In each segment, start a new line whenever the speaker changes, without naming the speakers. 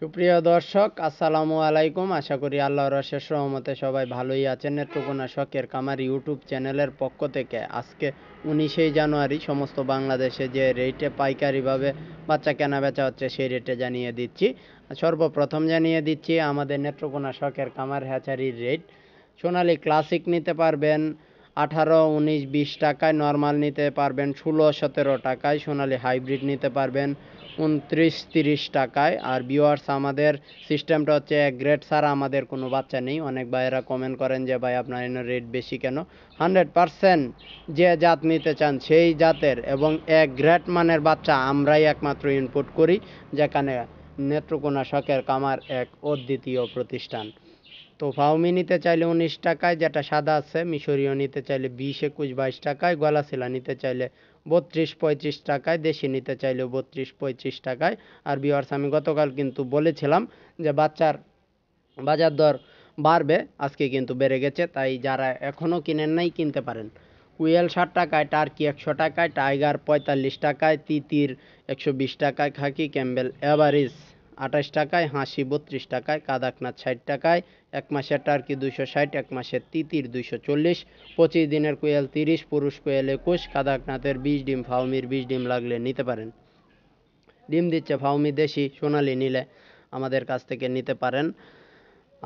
সুপ্রিয় দর্শক আসসালামু আলাইকুম আশা করি আল্লাহর অশেষ রহমতে সবাই ভালোই আছেন নেত্রকোনা শখের কামার ইউটিউব চ্যানেলের পক্ষ থেকে আজকে উনিশেই জানুয়ারি সমস্ত বাংলাদেশে যে রেটে পাইকারিভাবে বাচ্চা কেনা বেচা হচ্ছে সেই রেটে জানিয়ে দিচ্ছি সর্বপ্রথম জানিয়ে দিচ্ছি আমাদের নেত্রকোনা শখের কামার হ্যাচারির রেট সোনালি ক্লাসিক নিতে পারবেন আঠারো উনিশ বিশ টাকায় নর্মাল নিতে পারবেন ষোলো সতেরো টাকায় সোনালি হাইব্রিড নিতে পারবেন উনত্রিশ তিরিশ টাকায় আর ভিওয়ার্স আমাদের সিস্টেমটা হচ্ছে এক গ্রেড ছাড়া আমাদের কোনো বাচ্চা নেই অনেক ভাইয়েরা কমেন্ট করেন যে ভাই আপনার এনে রেট বেশি কেন হান্ড্রেড পারসেন্ট যে জাত নিতে চান সেই জাতের এবং এক গ্রেড মানের বাচ্চা আমরাই একমাত্র ইনপুট করি যেখানে নেত্রকোনা শখের কামার এক অদ্বিতীয় প্রতিষ্ঠান তো ফাউমি নিতে চাইলে উনিশ টাকায় যেটা সাদা আছে মিশরীয় নিতে চাইলে বিশ একুশ বাইশ টাকায় গলাশিলা নিতে চাইলে বত্রিশ পঁয়ত্রিশ টাকায় দেশি নিতে চাইলে বত্রিশ পঁয়ত্রিশ টাকায় আর বিওয়ার্স আমি গতকাল কিন্তু বলেছিলাম যে বাচ্চার বাজার দর বাড়বে আজকে কিন্তু বেড়ে গেছে তাই যারা এখনও কিনেন নাই কিনতে পারেন কুয়েল ষাট টাকায় টার্কি একশো টাকায় টাইগার পঁয়তাল্লিশ টাকায় তিতির একশো বিশ টাকায় খাকি ক্যাম্বেল অ্যাভারেজ আঠাশ টাকায় হাসি বত্রিশ টাকায় কাদাকনাথ ষাট টাকায় এক মাসে টার্কি দুইশো ষাট এক মাসে তিতির দুইশো চল্লিশ পঁচিশ দিনের কোয়েল তিরিশ পুরুষ কোয়েল একুশ কাদাকনাথের বিশ ডিম ফাউমির বিশ ডিম লাগলে নিতে পারেন ডিম দিচ্ছে ফাউমি দেশি সোনালি নিলে আমাদের কাছ থেকে নিতে পারেন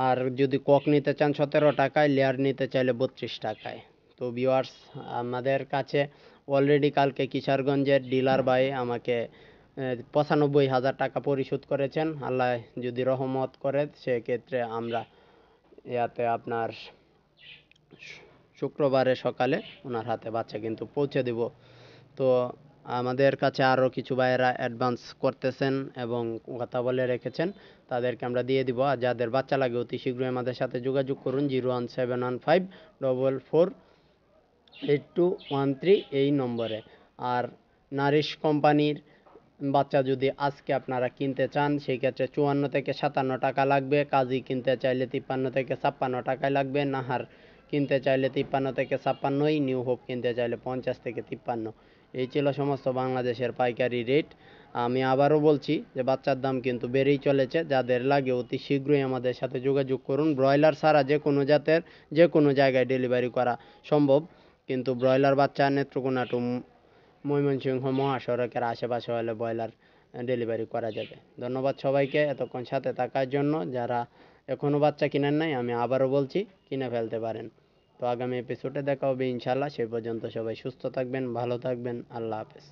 আর যদি কক নিতে চান সতেরো টাকায় লেয়ার নিতে চাইলে বত্রিশ টাকায় তো ভিওয়ার্স আমাদের কাছে অলরেডি কালকে কিশোরগঞ্জের ডিলার বাই আমাকে পঁচানব্বই হাজার টাকা পরিশোধ করেছেন আল্লাহ যদি রহমত করে সেক্ষেত্রে আমরা ইয়াতে আপনার শুক্রবারে সকালে ওনার হাতে বাচ্চা কিন্তু পৌঁছে দেব তো আমাদের কাছে আরও কিছু ভাইয়েরা অ্যাডভান্স করতেছেন এবং কথা বলে রেখেছেন তাদেরকে আমরা দিয়ে দিব আর যাদের বাচ্চা লাগে অতি শীঘ্রই আমাদের সাথে যোগাযোগ করুন zero one seven one five double four eight two one three এই নম্বরে আর নারিশ কোম্পানির বাচ্চা যদি আজকে আপনারা কিনতে চান সেই ক্ষেত্রে চুয়ান্ন থেকে সাতান্ন টাকা লাগবে কাজী কিনতে চাইলে তিপ্পান্ন থেকে ছাপ্পান্ন টাকায় লাগবে নাহার কিনতে চাইলে তিপ্পান্ন থেকে ছাপ্পান্নই নিউ হোপ কিনতে চাইলে পঞ্চাশ থেকে তিপ্পান্ন এই ছিল সমস্ত বাংলাদেশের পাইকারি রেট আমি আবারও বলছি যে বাচ্চার দাম কিন্তু বেড়েই চলেছে যাদের লাগে অতি শীঘ্রই আমাদের সাথে যোগাযোগ করুন ব্রয়লার ছাড়া যে কোনো জাতের যে কোনো জায়গায় ডেলিভারি করা সম্ভব কিন্তু ব্রয়লার বাচ্চা নেত্রকোনা টু ময়মনসিংহ মহাসড়কের আশেপাশে হলে ব্রয়লার ডেলিভারি করা যাবে ধন্যবাদ সবাইকে এতক্ষণ সাথে থাকার জন্য যারা এখনও বাচ্চা কিনেন নাই আমি আবারও বলছি কিনে ফেলতে পারেন তো আগামী এপিসোডে দেখা হবে ইনশাল্লাহ সে পর্যন্ত সবাই সুস্থ থাকবেন ভালো থাকবেন আল্লাহ হাফেজ